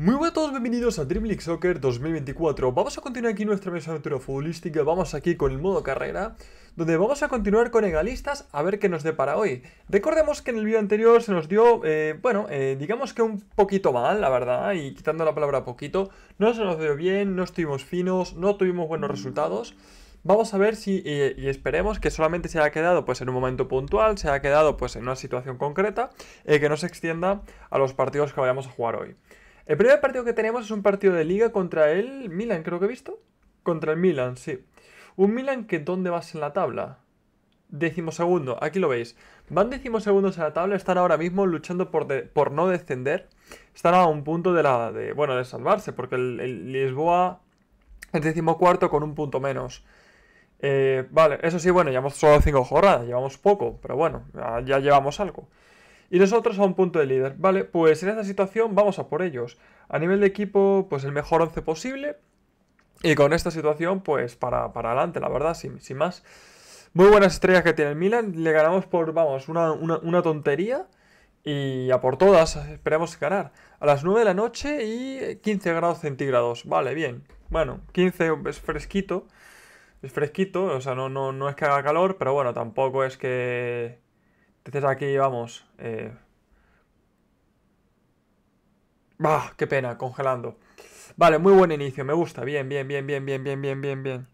Muy buenas a todos, bienvenidos a Dream League Soccer 2024. Vamos a continuar aquí nuestra mesa aventura futbolística, vamos aquí con el modo carrera, donde vamos a continuar con egalistas a ver qué nos para hoy. Recordemos que en el vídeo anterior se nos dio, eh, bueno, eh, digamos que un poquito mal, la verdad, y quitando la palabra poquito, no se nos dio bien, no estuvimos finos, no tuvimos buenos resultados. Vamos a ver si, y, esperemos que solamente se haya quedado pues en un momento puntual, se haya quedado pues en una situación concreta, eh, que no se extienda a los partidos que vayamos a jugar hoy. El primer partido que tenemos es un partido de liga contra el Milan, creo que he visto. Contra el Milan, sí. Un Milan que ¿dónde vas en la tabla? Decimosegundo, aquí lo veis. Van decimosegundos en la tabla, están ahora mismo luchando por, por no descender. Están a un punto de la. De, bueno, de salvarse, porque el, el Lisboa es decimocuarto con un punto menos. Eh, vale, eso sí, bueno, llevamos solo cinco jornadas, llevamos poco, pero bueno, ya llevamos algo y nosotros a un punto de líder. Vale, pues en esta situación vamos a por ellos. A nivel de equipo, pues el mejor 11 posible. Y con esta situación, pues para, para adelante, la verdad, sin, sin, más. Muy buenas estrellas que tiene el Milan. Le ganamos por, vamos, una, tontería. Y a por todas, esperemos ganar. A las 9 de la noche y 15 grados centígrados. Vale, bien. Bueno, 15 es fresquito. Es fresquito, o sea, no, no, no es que haga calor, pero bueno, tampoco es que entonces aquí vamos ¡Bah! Eh, ¡Qué pena! Congelando. Vale, muy buen inicio, me gusta. Bien, bien, bien, bien, bien, bien, bien, bien, bien.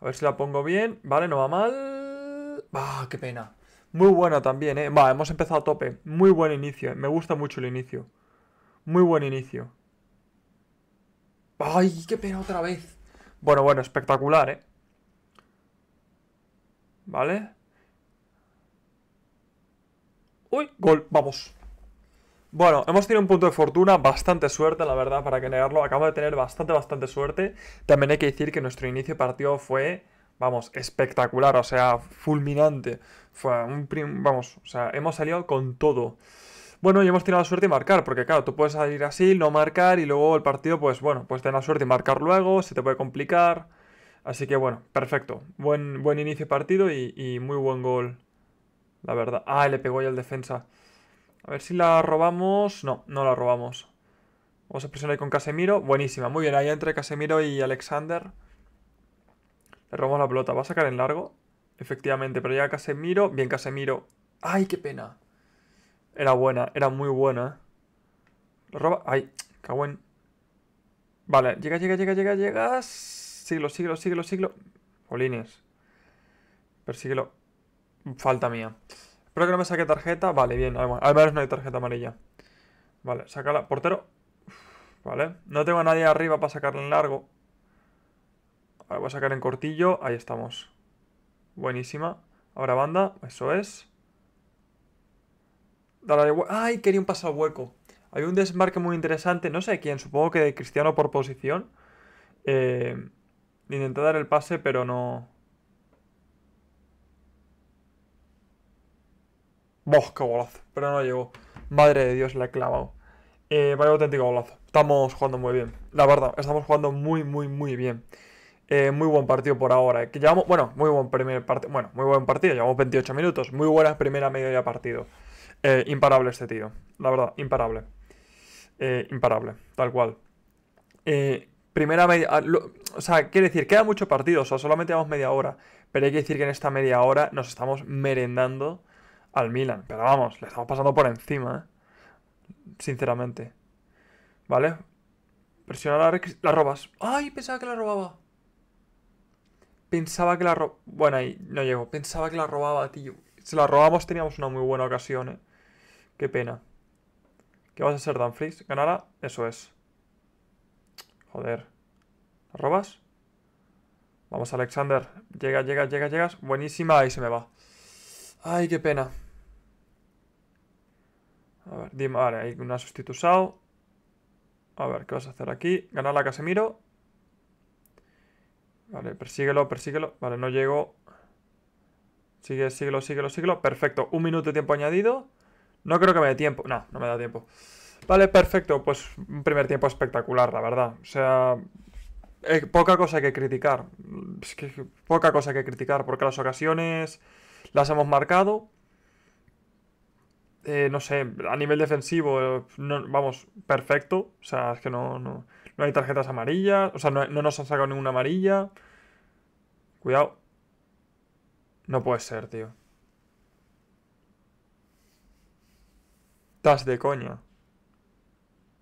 A ver si la pongo bien. Vale, no va mal. ¡Bah! ¡Qué pena! Muy buena también, ¿eh? Va, hemos empezado a tope. Muy buen inicio. Eh. Me gusta mucho el inicio. Muy buen inicio. ¡Ay, qué pena otra vez! Bueno, bueno, espectacular, ¿eh? ¿Vale? Uy, gol, vamos. Bueno, hemos tenido un punto de fortuna, bastante suerte, la verdad, para que negarlo. Acabo de tener bastante, bastante suerte. También hay que decir que nuestro inicio de partido fue, vamos, espectacular, o sea, fulminante. Fue un... Vamos, o sea, hemos salido con todo. Bueno, y hemos tenido la suerte de marcar, porque claro, tú puedes salir así, no marcar, y luego el partido, pues bueno, pues tener la suerte de marcar luego, se te puede complicar. Así que bueno, perfecto. Buen, buen inicio de partido y muy buen gol la verdad. Ah, le pegó ya el defensa. A ver si la robamos. No, no la robamos. Vamos a presionar ahí con Casemiro. Buenísima, muy bien. Ahí entre Casemiro y Alexander. Le robamos la pelota. ¿Va a sacar en largo? Efectivamente, pero ya Casemiro. Bien, Casemiro. ¡Ay, qué pena! Era buena, era muy buena. Lo roba. ¡Ay! qué buen Vale, llega, llega, llega, llega, llega. Siglo, siglo, siglo, siglo. Polines. Persíguelo. Falta mía. Espero que no me saque tarjeta. Vale, bien. Al menos no hay tarjeta amarilla. Vale, sacala. Portero. Vale. No tengo a nadie arriba para sacarle en largo. voy a sacar en cortillo. Ahí estamos. Buenísima. Ahora banda. Eso es. Dale, ¡Ay! Quería un paso hueco. hay un desmarque muy interesante. No sé quién. Supongo que de Cristiano por posición. Eh, intenté dar el pase, pero no... ¡Qué golazo, pero no llegó. Madre de Dios, la he clavado. Eh, vaya auténtico golazo. Estamos jugando muy bien. La verdad, estamos jugando muy, muy, muy bien. Eh, muy buen partido por ahora. Eh. Que llevamos, bueno, muy buen primer partido. Bueno, muy buen partido. Llevamos 28 minutos. Muy buena primera media de partido. imparable este tío. La verdad, imparable. imparable, tal cual. primera media. Ah, o sea, quiere decir, queda mucho partido. O sea, solamente llevamos media hora. Pero hay que decir que en esta media hora nos estamos merendando al Milan. Pero vamos, le estamos pasando por encima, ¿eh? Sinceramente. ¿Vale? Presiona la, la robas. ¡Ay! Pensaba que la robaba. Pensaba que la robaba. Bueno, ahí no llegó Pensaba que la robaba, tío. Si la robamos teníamos una muy buena ocasión, ¿eh? Qué pena. ¿Qué vas a hacer, Danfries? ¿Ganará? Eso es. Joder. ¿La robas? Vamos, Alexander. Llega, llega, llega, llegas. Buenísima. Ahí se me va. Ay, qué pena. A ver, dime, vale, hay una sustitución. A ver, ¿qué vas a hacer aquí? Ganar la Casemiro. Vale, persíguelo, persíguelo. Vale, no llego. Sigue, síguelo, síguelo, síguelo. Perfecto, un minuto de tiempo añadido. No creo que me dé tiempo. No, no me da tiempo. Vale, perfecto. Pues un primer tiempo espectacular, la verdad. O sea, eh, poca cosa que criticar. Es que poca cosa que criticar, porque las ocasiones las hemos marcado. Eh, no sé, a nivel defensivo, vamos, perfecto. O sea, es que no, no, hay tarjetas amarillas. O sea, no, nos han sacado ninguna amarilla. Cuidado. No puede ser, tío. Estás de coña.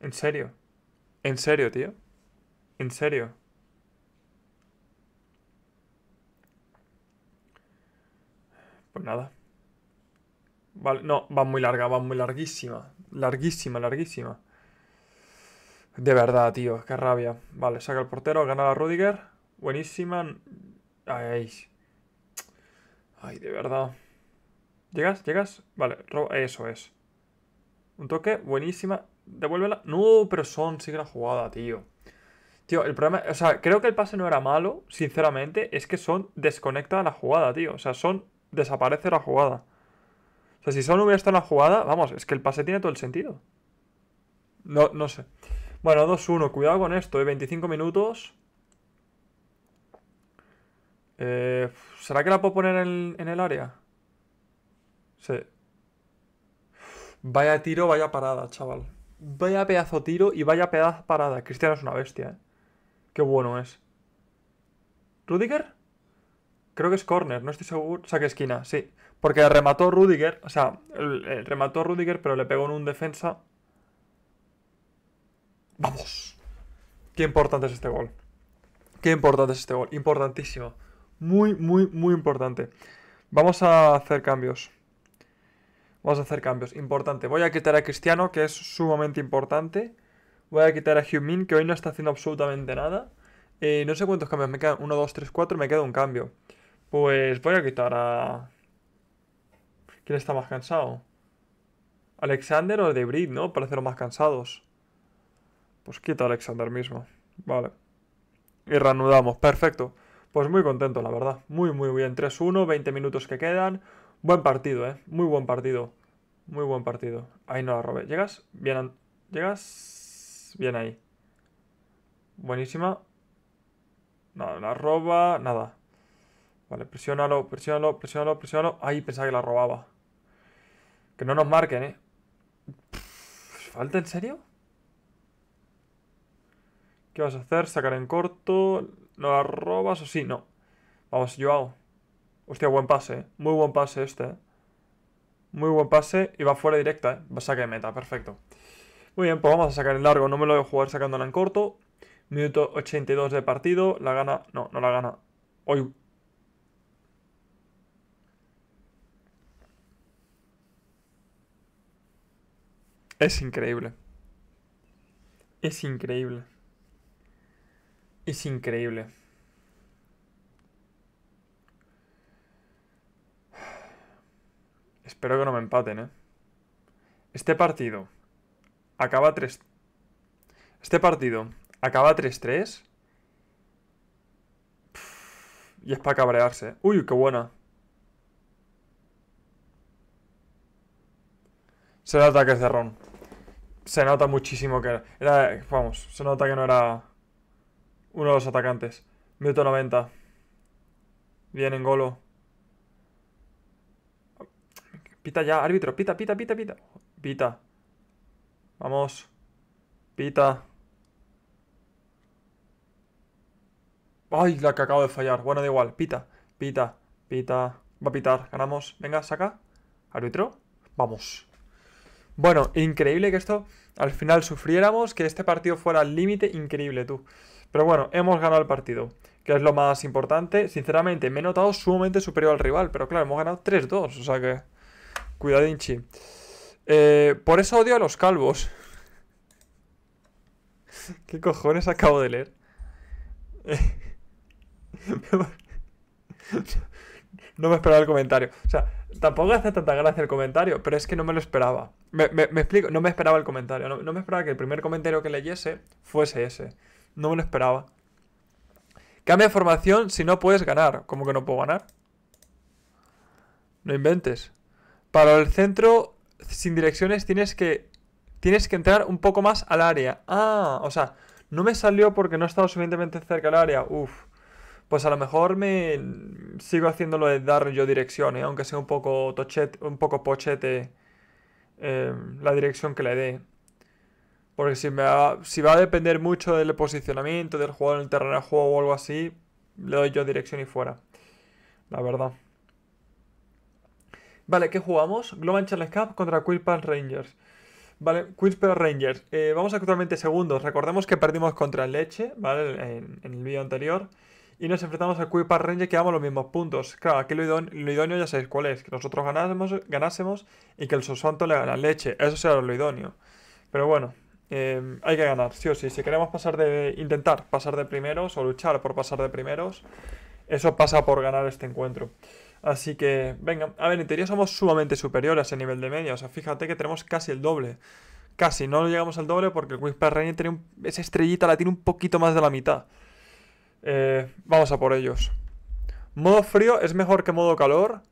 ¿En serio? ¿En serio, tío? ¿En serio? Pues nada. Vale, no, va muy larga, va muy larguísima. Larguísima, larguísima. De verdad, tío, qué rabia. Vale, saca el portero, gana la Rudiger. Buenísima. Ay, ay, de verdad. ¿Llegas? ¿Llegas? Vale, eso es. Un toque, buenísima. Devuélvela. No, pero son, sigue la jugada, tío. Tío, el problema, o sea, creo que el pase no era malo, sinceramente, es que Son desconecta la jugada, tío. O sea, Son desaparece la jugada. O sea, si solo hubiera estado en la jugada, vamos, es que el pase tiene todo el sentido. No, no sé. Bueno, 2-1, cuidado con esto, ¿eh? 25 minutos. Eh, ¿Será que la puedo poner en, en el área? Sí. Vaya tiro, vaya parada, chaval. Vaya pedazo tiro y vaya pedazo parada. Cristiano es una bestia, ¿eh? Qué bueno es. ¿Rudiger? creo que es corner, no estoy seguro, saque esquina, sí. Porque remató Rudiger, o sea, eh, remató Rudiger, pero le pegó en un defensa. ¡Vamos! Qué importante es este gol. Qué importante es este gol, importantísimo. Muy, muy, muy importante. Vamos a hacer cambios. Vamos a hacer cambios, importante. Voy a quitar a Cristiano, que es sumamente importante. Voy a quitar a Heung-Min que hoy no está haciendo absolutamente nada. Eh, no sé cuántos cambios me quedan. 1, 2, 3, 4, me queda un cambio. Pues voy a quitar a... ¿Quién está más cansado? Alexander o Debris, ¿no? Para hacerlo más cansados. Pues quita a Alexander mismo. Vale. Y reanudamos. Perfecto. Pues muy contento, la verdad. Muy, muy bien. 3-1, 20 minutos que quedan. Buen partido, ¿eh? Muy buen partido. Muy buen partido. Ahí no la robé. ¿Llegas? Bien. ¿Llegas? Bien ahí. Buenísima. Nada, la roba. Nada. Vale, presiónalo, presiónalo, presiónalo, presiónalo. Ahí, pensaba que la robaba. Que no nos marquen, ¿eh? ¿Falta en serio? ¿Qué vas a hacer? ¿Sacar en corto? ¿No la robas o sí? No. Vamos, hago. Hostia, buen pase, ¿eh? Muy buen pase este, ¿eh? Muy buen pase y va fuera directa, ¿eh? Va a sacar de meta, perfecto. Muy bien, pues vamos a sacar en largo. No me lo voy a jugar sacándola en corto. Minuto 82 de partido. La gana... No, no la gana. Hoy Es increíble. Es increíble. Es increíble. Espero que no me empaten, ¿eh? Este partido acaba 3... Este partido acaba 3-3. Y es para cabrearse. ¿eh? Uy, qué buena. Se nota es de Ron. Se nota muchísimo que era... Vamos, se nota que no era uno de los atacantes. Minuto 90. Bien en golo. Pita ya, árbitro. Pita, pita, pita, pita. Pita. Vamos. Pita. Ay, la que acabo de fallar. Bueno, da igual. Pita, pita, pita. Va a pitar. Ganamos. Venga, saca. Árbitro. Vamos. Bueno, increíble que esto al final sufriéramos, que este partido fuera al límite, increíble tú. Pero bueno, hemos ganado el partido, que es lo más importante. Sinceramente, me he notado sumamente superior al rival, pero claro, hemos ganado 3-2, o sea que... Cuidado, eh, por eso odio a los calvos. ¿Qué cojones acabo de leer? no me esperaba el comentario. O sea, tampoco hace tanta gracia el comentario, pero es que no me lo esperaba. Me, explico, no me esperaba el comentario. No, me esperaba que el primer comentario que leyese fuese ese. No me lo esperaba. Cambia formación si no puedes ganar. ¿Cómo que no puedo ganar? No inventes. Para el centro sin direcciones tienes que tienes que entrar un poco más al área. Ah, o sea, no me salió porque no estado suficientemente cerca al área. Uf pues a lo mejor me sigo haciéndolo de dar yo direcciones, aunque sea un poco pochete eh, la dirección que le dé. Porque si, va, si va a depender mucho del posicionamiento, del jugador en el terreno de juego o algo así, le doy yo dirección y fuera. La verdad. Vale, ¿qué jugamos? Global Challenge Cup contra Quillpan Rangers. Vale, Quillpan Rangers. Eh, vamos actualmente segundos. Recordemos que perdimos contra Leche, ¿vale? En, en el vídeo anterior y nos enfrentamos al Cuipa Ranger que damos los mismos puntos. Claro, aquí lo, idóneo, ya sabéis cuál es, que nosotros ganásemos, ganásemos y que el Sosanto le gana leche, eso será lo idóneo. Pero bueno, eh, hay que ganar, sí o sí, si queremos pasar de, intentar pasar de primeros o luchar por pasar de primeros, eso pasa por ganar este encuentro. Así que, venga, a ver, en teoría somos sumamente superiores a nivel de media, o sea, fíjate que tenemos casi el doble. Casi, no llegamos al doble porque el Whisper tiene esa estrellita la tiene un poquito más de la mitad. Eh, vamos a por ellos. Modo frío es mejor que modo calor.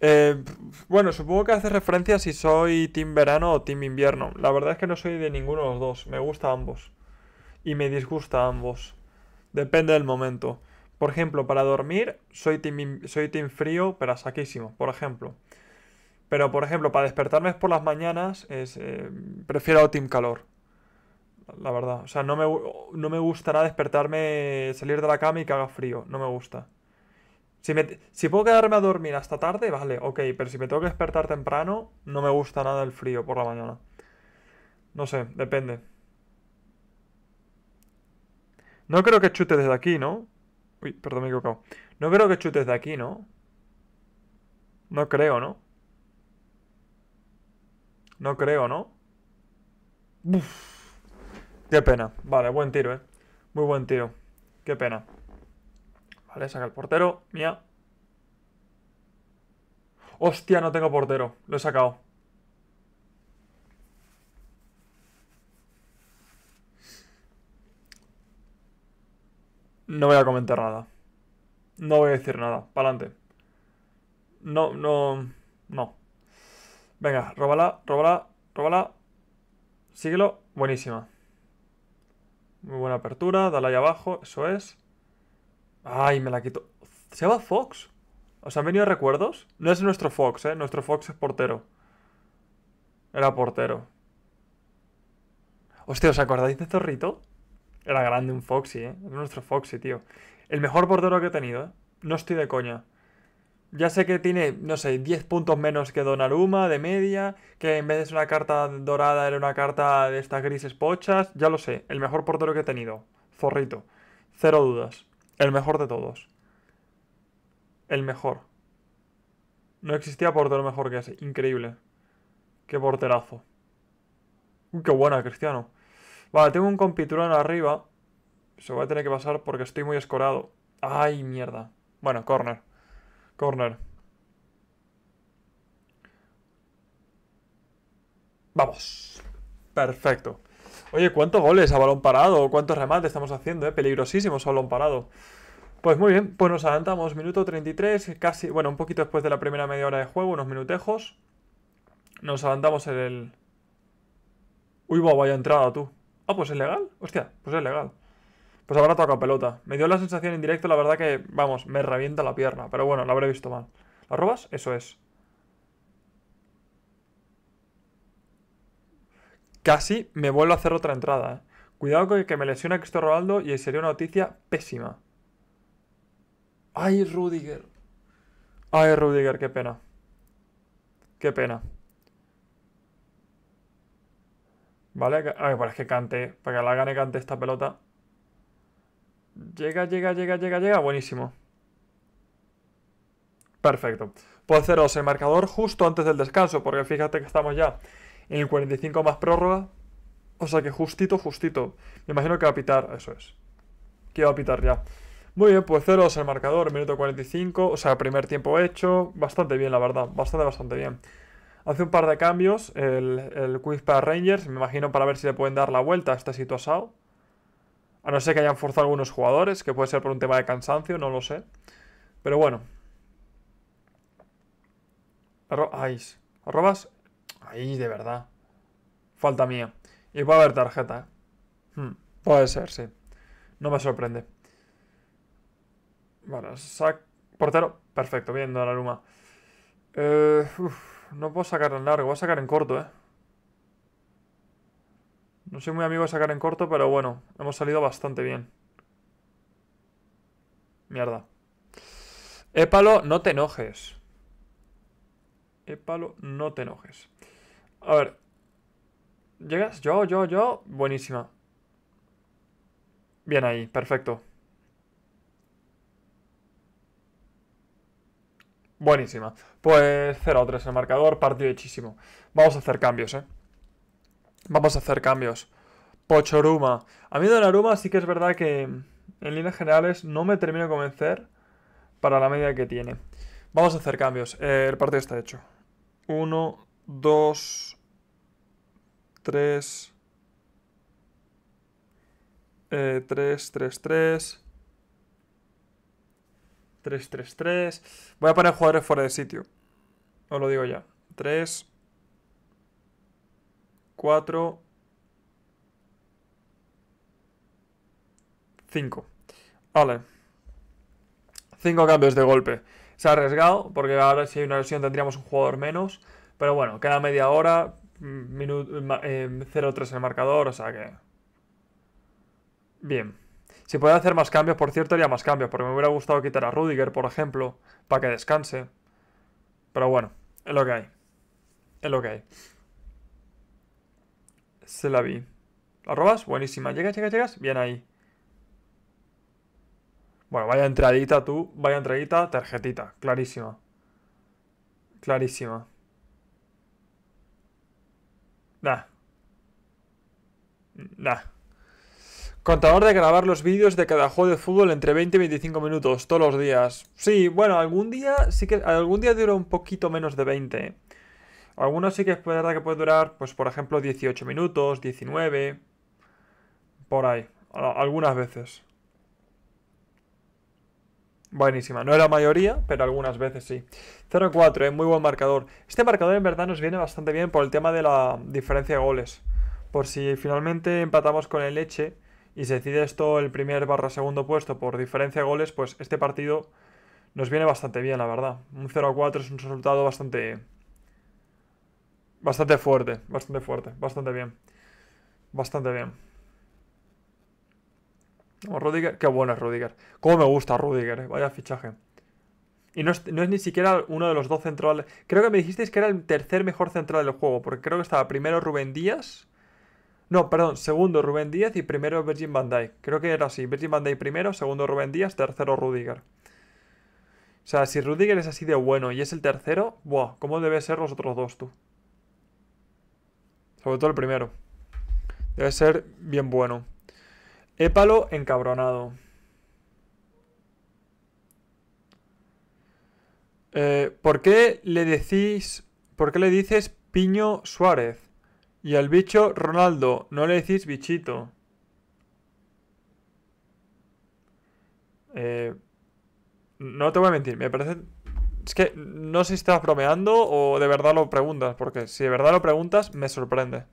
Eh, bueno, supongo que hace referencia si soy team verano o team invierno. La verdad es que no soy de ninguno de los dos. Me gusta ambos. Y me disgusta ambos. Depende del momento. Por ejemplo, para dormir soy team, soy team frío, pero saquísimo, por ejemplo. Pero por ejemplo, para despertarme por las mañanas es, eh, prefiero team calor la verdad. O sea, no me, no me gustará despertarme, salir de la cama y que haga frío. No me gusta. Si, me, si puedo quedarme a dormir hasta tarde, vale, ok, pero si me tengo que despertar temprano, no me gusta nada el frío por la mañana. No sé, depende. No creo que chute desde aquí, ¿no? Uy, perdón, me he equivocado. No creo que chute desde aquí, ¿no? No creo, ¿no? No creo, ¿no? Uf. Qué pena. Vale, buen tiro, ¿eh? Muy buen tiro. Qué pena. Vale, saca el portero. Mía. Hostia, no tengo portero. Lo he sacado. No voy a comentar nada. No voy a decir nada. Para adelante. No, no, no. Venga, róbala, róbala, róbala. Síguelo. Buenísima. Muy buena apertura, dale ahí abajo, eso es. Ay, me la quito. ¿Se va Fox? ¿Os han venido recuerdos? No es nuestro Fox, ¿eh? Nuestro Fox es portero. Era portero. Hostia, ¿os acordáis de Zorrito? Era grande un Foxy, ¿eh? Era nuestro Foxy, tío. El mejor portero que he tenido, ¿eh? No estoy de coña ya sé que tiene, no sé, 10 puntos menos que Donnarumma de media, que en vez de ser una carta dorada era una carta de estas grises pochas, ya lo sé, el mejor portero que he tenido, Zorrito, cero dudas, el mejor de todos. El mejor. No existía portero mejor que ese, increíble. Qué porterazo. Uy, qué buena, Cristiano. Vale, tengo un compiturón arriba. Se va a tener que pasar porque estoy muy escorado. Ay, mierda. Bueno, corner. Corner. Vamos. Perfecto. Oye, ¿cuántos goles a balón parado? ¿Cuántos remates estamos haciendo? Eh? Peligrosísimos a balón parado. Pues muy bien, pues nos adelantamos. Minuto 33, casi, bueno, un poquito después de la primera media hora de juego, unos minutejos. Nos adelantamos en el... Uy, guau, vaya entrada tú. Ah, pues es legal. Hostia, pues es legal pues ahora toca pelota. Me dio la sensación en directo, la verdad que, vamos, me revienta la pierna. Pero bueno, la habré visto mal. ¿La robas? Eso es. Casi me vuelvo a hacer otra entrada, ¿eh? Cuidado con que me lesiona Cristo Ronaldo y sería una noticia pésima. ¡Ay, Rudiger! ¡Ay, Rudiger, qué pena! ¡Qué pena! ¿Vale? Ay, pues es que cante. Para que la gane cante esta pelota. Llega, llega, llega, llega, llega. Buenísimo. Perfecto. Pues haceros el marcador justo antes del descanso, porque fíjate que estamos ya en el 45 más prórroga. O sea que justito, justito. Me imagino que va a pitar, eso es. Que va a pitar ya. Muy bien, pues ceros el marcador, minuto 45. O sea, primer tiempo hecho. Bastante bien, la verdad. Bastante, bastante bien. Hace un par de cambios el, el quiz para Rangers. Me imagino para ver si le pueden dar la vuelta a este situación a no ser que hayan forzado algunos jugadores, que puede ser por un tema de cansancio, no lo sé. Pero bueno. pero Ay, arrobas. Ahí, de verdad. Falta mía. Y puede haber tarjeta, ¿eh? Hmm, puede ser, sí. No me sorprende. Bueno, sac... Portero. Perfecto, viendo a Eh, no puedo sacar en largo, voy a sacar en corto, eh. No soy muy amigo de sacar en corto, pero bueno, hemos salido bastante bien. Mierda. Épalo, no te enojes. Épalo, no te enojes. A ver. ¿Llegas? Yo, yo, yo. Buenísima. Bien ahí, perfecto. Buenísima. Pues 0-3 el marcador, partido hechísimo. Vamos a hacer cambios, ¿eh? vamos a hacer cambios. Pochoruma. A mí Donnarumma sí que es verdad que en líneas generales no me termino de convencer para la media que tiene. Vamos a hacer cambios. Eh, el partido está hecho. 1, 2, 3, 3, 3, 3. 3, 3, 3. Voy a poner jugadores fuera de sitio. Os lo digo ya. 3, 4, 5. Vale. 5 cambios de golpe. Se ha arriesgado, porque ahora si hay una lesión tendríamos un jugador menos. Pero bueno, queda media hora, 0-3 mm, eh, eh, el marcador, o sea que... Bien. Si puede hacer más cambios, por cierto, haría más cambios, porque me hubiera gustado quitar a Rudiger, por ejemplo, para que descanse. Pero bueno, es lo que hay. Es lo que hay se la vi. ¿La robas? Buenísima. ¿Llegas, llegas, llegas? Bien ahí. Bueno, vaya entradita tú, vaya entradita, tarjetita, clarísima. Clarísima. Nah. Nah. Contador de grabar los vídeos de cada juego de fútbol entre 20 y 25 minutos, todos los días. Sí, bueno, algún día, sí que algún día dura un poquito menos de 20. Algunos sí que es verdad que puede durar, pues por ejemplo, 18 minutos, 19, por ahí, algunas veces. Buenísima, no era la mayoría, pero algunas veces sí. 0-4, es eh, muy buen marcador. Este marcador en verdad nos viene bastante bien por el tema de la diferencia de goles. Por si finalmente empatamos con el Leche y se decide esto el primer barra segundo puesto por diferencia de goles, pues este partido nos viene bastante bien, la verdad. Un 0-4 es un resultado bastante, Bastante fuerte, bastante fuerte, bastante bien. Bastante bien. Rudiger, qué bueno es Rudiger. Cómo me gusta Rudiger, eh, vaya fichaje. Y no es, ni siquiera uno de los dos centrales. Creo que me dijisteis que era el tercer mejor central del juego, porque creo que estaba primero Rubén Díaz. No, perdón, segundo Rubén Díaz y primero Virgin Van Creo que era así, Virgin Van primero, segundo Rubén Díaz, tercero Rudiger. O sea, si Rudiger es así de bueno y es el tercero, ¡buah! ¿Cómo debe ser los otros dos tú? Sobre todo el primero. Debe ser bien bueno. Épalo encabronado. Eh, ¿Por qué le decís... ¿Por qué le dices Piño Suárez? Y al bicho Ronaldo, no le decís bichito. Eh, no te voy a mentir, me parece... Es que no sé si estás bromeando o de verdad lo preguntas, porque si de verdad lo preguntas, me sorprende.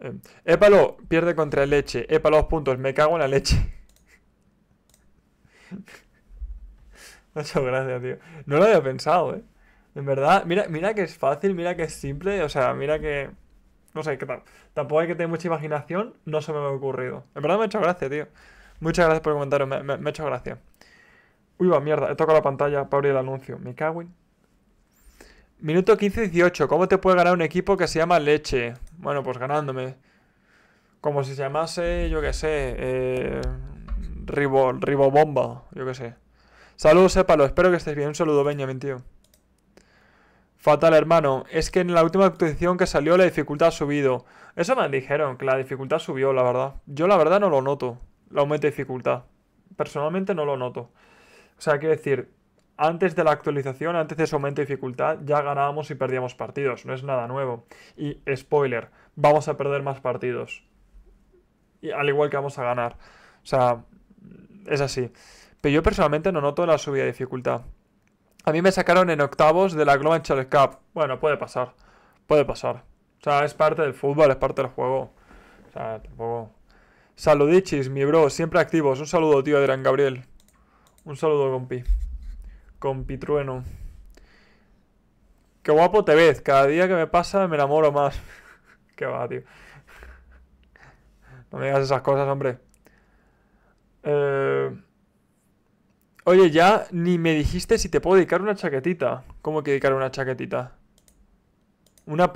Eh, épalo pierde contra el leche. Épalo dos puntos, me cago en la leche. Me ha gracia, tío. No lo había pensado, eh. En verdad, mira, mira que es fácil, mira que es simple, o sea, mira que. No sé, que tampoco hay que tener mucha imaginación, no se me ha ocurrido. En verdad me ha hecho gracia, tío. Muchas gracias por el me ha hecho gracia. Uy, va mierda, he tocado la pantalla para abrir el anuncio. Me cago en. Minuto 15-18. ¿Cómo te puede ganar un equipo que se llama Leche? Bueno, pues ganándome. Como si se llamase, yo qué sé, eh, Ribobomba, yo qué sé. Saludos, sépalo. Espero que estés bien. Un saludo, Benjamin, tío. Fatal, hermano. Es que en la última actuación que salió la dificultad ha subido. Eso me dijeron, que la dificultad subió, la verdad. Yo la verdad no lo noto. La aumento de dificultad. Personalmente no lo noto. O sea, quiero decir, antes de la actualización, antes de ese aumento de dificultad, ya ganábamos y perdíamos partidos, no es nada nuevo. Y spoiler, vamos a perder más partidos. Y al igual que vamos a ganar. O sea, es así. Pero yo personalmente no noto la subida de dificultad. A mí me sacaron en octavos de la Global Challenge Cup. Bueno, puede pasar. Puede pasar. O sea, es parte del fútbol, es parte del juego. O sea, tampoco. Saludichis, mi bro, siempre activos. Un saludo, tío Adrián Gabriel. Un saludo, compi. Compitrueno. trueno. Qué guapo te ves. Cada día que me pasa me enamoro más. Qué va, tío. No me digas esas cosas, hombre. Eh, oye, ya ni me dijiste si te puedo dedicar una chaquetita. ¿Cómo que dedicar una chaquetita? Una...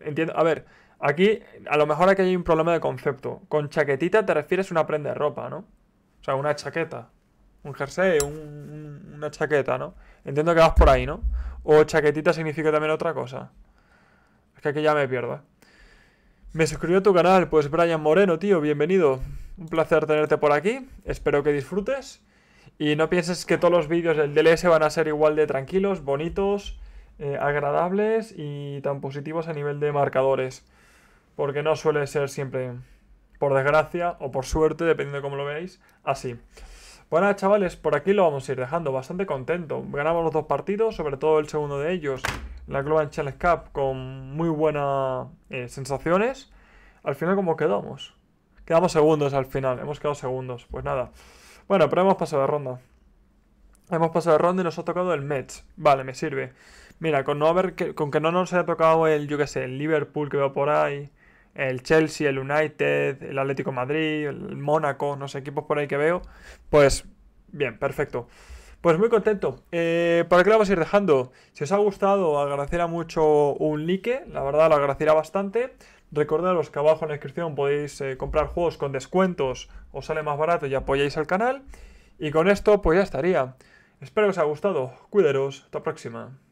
Entiendo... A ver, aquí a lo mejor aquí hay un problema de concepto. Con chaquetita te refieres a una prenda de ropa, ¿no? O sea, una chaqueta un jersey, una chaqueta, ¿no? Entiendo que vas por ahí, ¿no? O chaquetita significa también otra cosa. Es que aquí ya me pierdo. ¿eh? Me suscribió a tu canal, pues Brian Moreno, tío, bienvenido. Un placer tenerte por aquí. Espero que disfrutes. Y no pienses que todos los vídeos del DLS van a ser igual de tranquilos, bonitos, eh, agradables y tan positivos a nivel de marcadores. Porque no suele ser siempre, por desgracia o por suerte, dependiendo de cómo lo veáis, así. Bueno, pues chavales, por aquí lo vamos a ir dejando bastante contento. Ganamos los dos partidos, sobre todo el segundo de ellos, la Global Challenge Cup, con muy buenas eh, sensaciones. Al final, ¿cómo quedamos? Quedamos segundos al final, hemos quedado segundos. Pues nada. Bueno, pero hemos pasado de ronda. Hemos pasado de ronda y nos ha tocado el Mets. Vale, me sirve. Mira, con no que, con que no nos haya tocado el, yo qué sé, el Liverpool que veo por ahí el Chelsea, el United, el Atlético Madrid, el Mónaco, no sé, equipos por ahí que veo. Pues bien, perfecto. Pues muy contento. Eh, ¿Para qué lo vamos a ir dejando? Si os ha gustado, agradecerá mucho un like, la verdad lo agradecerá bastante. Recordaros que abajo en la descripción podéis eh, comprar juegos con descuentos, os sale más barato y apoyáis al canal. Y con esto pues ya estaría. Espero que os haya gustado, cuideros, hasta la próxima.